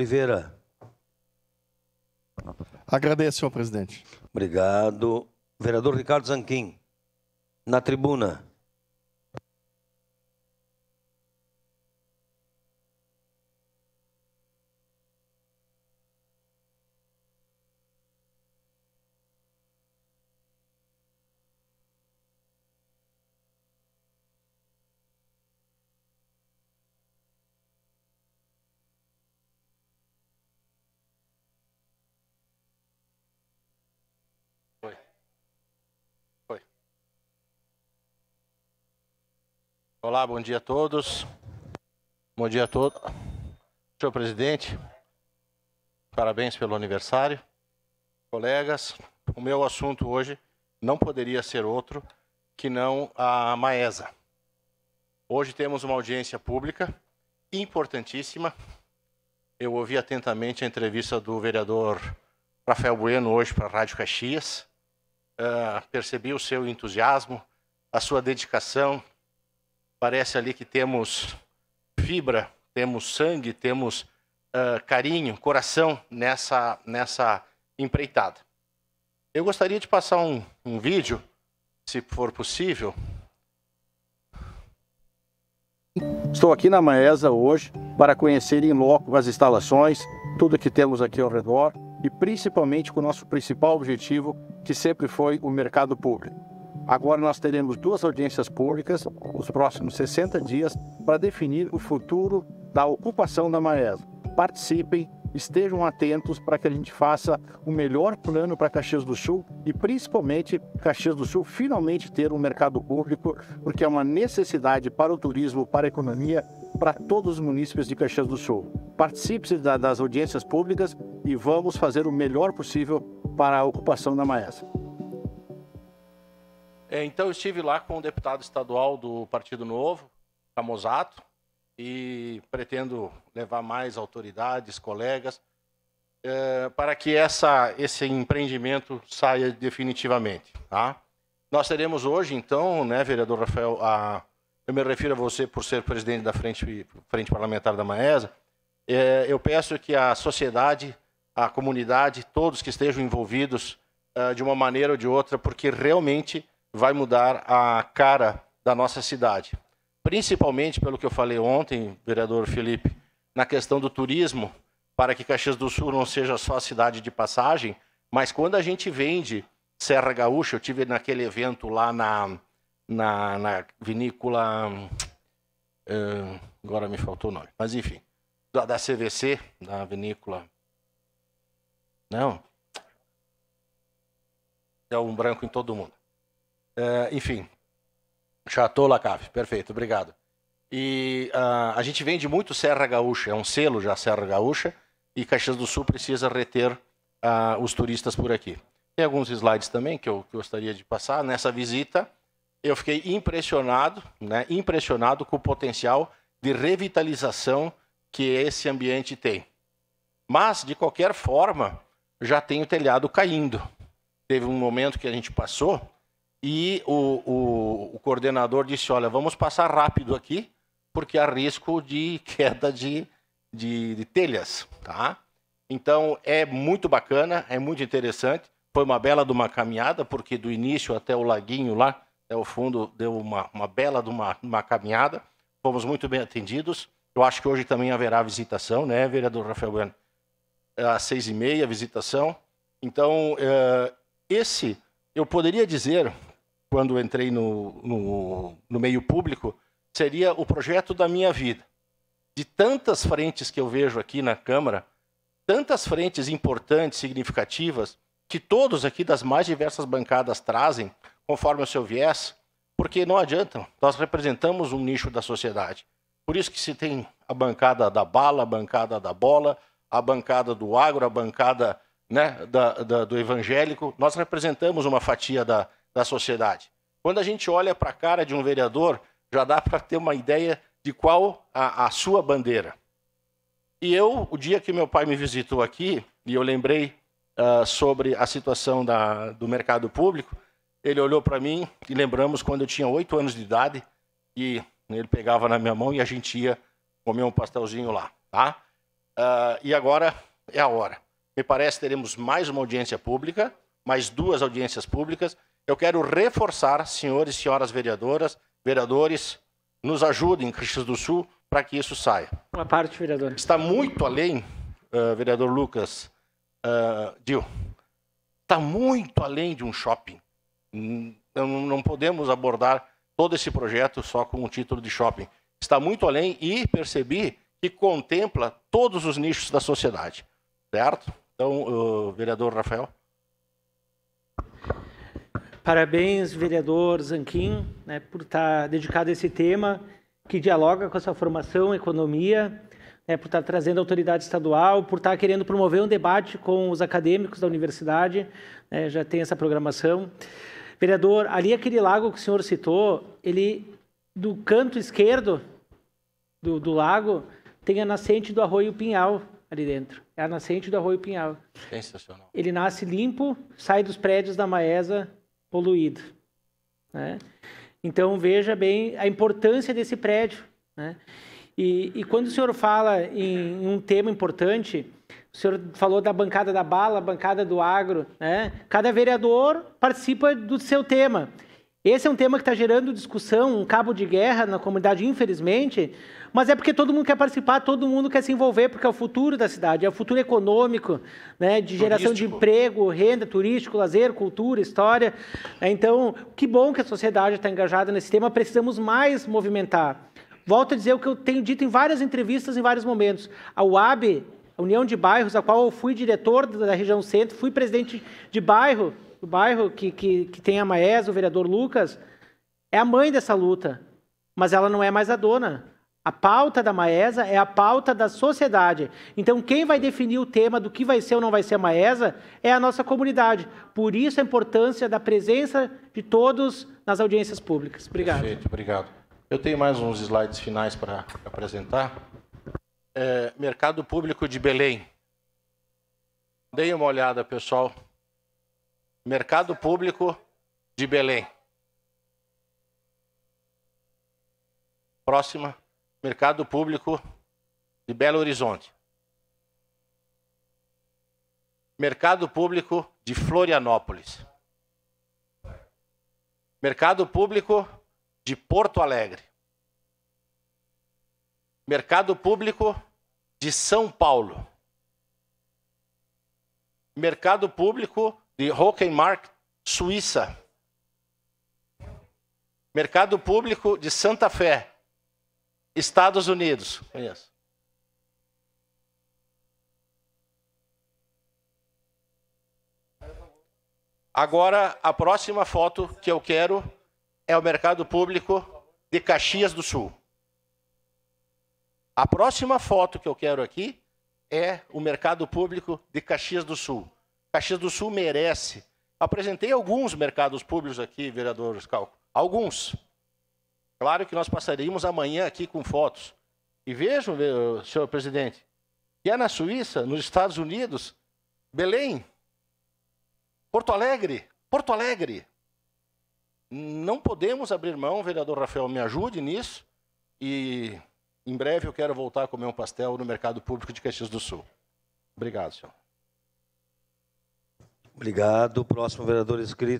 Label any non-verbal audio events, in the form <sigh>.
Oliveira. Agradeço, senhor presidente. Obrigado. Vereador Ricardo Zanquim, na tribuna. Olá, bom dia a todos. Bom dia a todos. Senhor presidente, parabéns pelo aniversário. Colegas, o meu assunto hoje não poderia ser outro que não a Maesa. Hoje temos uma audiência pública importantíssima. Eu ouvi atentamente a entrevista do vereador Rafael Bueno hoje para a Rádio Caxias. Uh, percebi o seu entusiasmo, a sua dedicação, Parece ali que temos fibra, temos sangue, temos uh, carinho, coração nessa, nessa empreitada. Eu gostaria de passar um, um vídeo, se for possível. Estou aqui na Maesa hoje para conhecer em loco as instalações, tudo que temos aqui ao redor e principalmente com o nosso principal objetivo, que sempre foi o mercado público. Agora nós teremos duas audiências públicas os próximos 60 dias para definir o futuro da ocupação da Maesa. Participem, estejam atentos para que a gente faça o melhor plano para Caxias do Sul e principalmente Caxias do Sul finalmente ter um mercado público, porque é uma necessidade para o turismo, para a economia, para todos os munícipes de Caxias do Sul. Participe das audiências públicas e vamos fazer o melhor possível para a ocupação da Maesa. É, então, eu estive lá com o deputado estadual do Partido Novo, Camozato, e pretendo levar mais autoridades, colegas, é, para que essa, esse empreendimento saia definitivamente. Tá? Nós teremos hoje, então, né, vereador Rafael, a, eu me refiro a você por ser presidente da Frente, frente Parlamentar da Maesa, é, eu peço que a sociedade, a comunidade, todos que estejam envolvidos, é, de uma maneira ou de outra, porque realmente vai mudar a cara da nossa cidade. Principalmente pelo que eu falei ontem, vereador Felipe, na questão do turismo, para que Caxias do Sul não seja só a cidade de passagem, mas quando a gente vende Serra Gaúcha, eu tive naquele evento lá na, na, na vinícola. Eh, agora me faltou o nome, mas enfim, da, da CVC, da vinícola. Não, é um branco em todo mundo. É, enfim, Chateau Lacave, perfeito, obrigado. E uh, a gente vende muito Serra Gaúcha, é um selo já Serra Gaúcha, e Caxias do Sul precisa reter uh, os turistas por aqui. Tem alguns slides também que eu, que eu gostaria de passar. Nessa visita, eu fiquei impressionado, né, impressionado com o potencial de revitalização que esse ambiente tem. Mas, de qualquer forma, já tem o telhado caindo. Teve um momento que a gente passou, e o, o, o coordenador disse: olha, vamos passar rápido aqui, porque há risco de <laughs> queda de, de, de telhas. Tá? Então é muito bacana, é muito interessante. Foi uma bela de uma caminhada, porque do início até o laguinho lá, até o fundo, deu uma, uma bela de uma, uma caminhada. Fomos muito bem atendidos. Eu acho que hoje também haverá visitação, né, vereador Rafael Bueno? É, às seis e meia, visitação. Então, é, esse, eu poderia dizer quando entrei no, no, no meio público, seria o projeto da minha vida. De tantas frentes que eu vejo aqui na Câmara, tantas frentes importantes, significativas, que todos aqui das mais diversas bancadas trazem, conforme o seu viés, porque não adianta, nós representamos um nicho da sociedade. Por isso que se tem a bancada da bala, a bancada da bola, a bancada do agro, a bancada né, da, da, do evangélico. Nós representamos uma fatia da, da sociedade. Quando a gente olha para a cara de um vereador, já dá para ter uma ideia de qual a, a sua bandeira. E eu, o dia que meu pai me visitou aqui, e eu lembrei uh, sobre a situação da, do mercado público, ele olhou para mim e lembramos quando eu tinha oito anos de idade e ele pegava na minha mão e a gente ia comer um pastelzinho lá, tá? Uh, e agora é a hora. Me parece teremos mais uma audiência pública, mais duas audiências públicas eu quero reforçar, senhores e senhoras vereadoras, vereadores, nos ajudem em do Sul para que isso saia. Uma parte, vereador. Está muito além, uh, vereador Lucas, uh, Dil, está muito além de um shopping. Não, não podemos abordar todo esse projeto só com o título de shopping. Está muito além e percebi que contempla todos os nichos da sociedade. Certo? Então, uh, vereador Rafael. Parabéns, vereador Zanquim, né, por estar tá dedicado a esse tema que dialoga com a sua formação, economia, né, por estar tá trazendo a autoridade estadual, por estar tá querendo promover um debate com os acadêmicos da universidade, né, já tem essa programação. Vereador, ali aquele lago que o senhor citou, ele, do canto esquerdo do, do lago, tem a nascente do Arroio Pinhal ali dentro. É a nascente do Arroio Pinhal. Sensacional. Ele nasce limpo, sai dos prédios da Maesa poluído. Né? Então veja bem a importância desse prédio. Né? E, e, quando o senhor fala em, em, um tema importante, o senhor falou da bancada da bala, bancada do agro, né? Cada vereador participa do seu tema. Esse é um tema que está gerando discussão, um cabo de guerra na comunidade, infelizmente, mas é porque todo mundo quer participar, todo mundo quer se envolver, porque é o futuro da cidade, é o futuro econômico, né, de turístico. geração de emprego, renda, turístico, lazer, cultura, história. Então, que bom que a sociedade está engajada nesse tema, precisamos mais movimentar. Volto a dizer o que eu tenho dito em várias entrevistas, em vários momentos. A UAB, a União de Bairros, a qual eu fui diretor da região centro, fui presidente de bairro do bairro, que, que, que tem a Maes, o vereador Lucas, é a mãe dessa luta, mas ela não é mais a dona. A pauta da Maesa é a pauta da sociedade. Então, quem vai definir o tema do que vai ser ou não vai ser a Maesa é a nossa comunidade. Por isso, a importância da presença de todos nas audiências públicas. Obrigado. Perfeito, obrigado. Eu tenho mais uns slides finais para apresentar. É, mercado Público de Belém. Deem uma olhada, pessoal. Mercado Público de Belém. Próxima, Mercado Público de Belo Horizonte. Mercado Público de Florianópolis. Mercado Público de Porto Alegre. Mercado Público de São Paulo. Mercado Público de Hockenmark, Suíça. Mercado Público de Santa Fé, Estados Unidos. Conheço. Agora, a próxima foto que eu quero é o Mercado Público de Caxias do Sul. A próxima foto que eu quero aqui é o Mercado Público de Caxias do Sul. Caxias do Sul merece. Apresentei alguns mercados públicos aqui, vereador Scalco. Alguns. Claro que nós passaríamos amanhã aqui com fotos. E vejam, senhor presidente, que é na Suíça, nos Estados Unidos, Belém, Porto Alegre, Porto Alegre. Não podemos abrir mão, vereador Rafael, me ajude nisso. E em breve eu quero voltar a comer um pastel no mercado público de Caxias do Sul. Obrigado, senhor. Obrigado. Próximo vereador inscrito,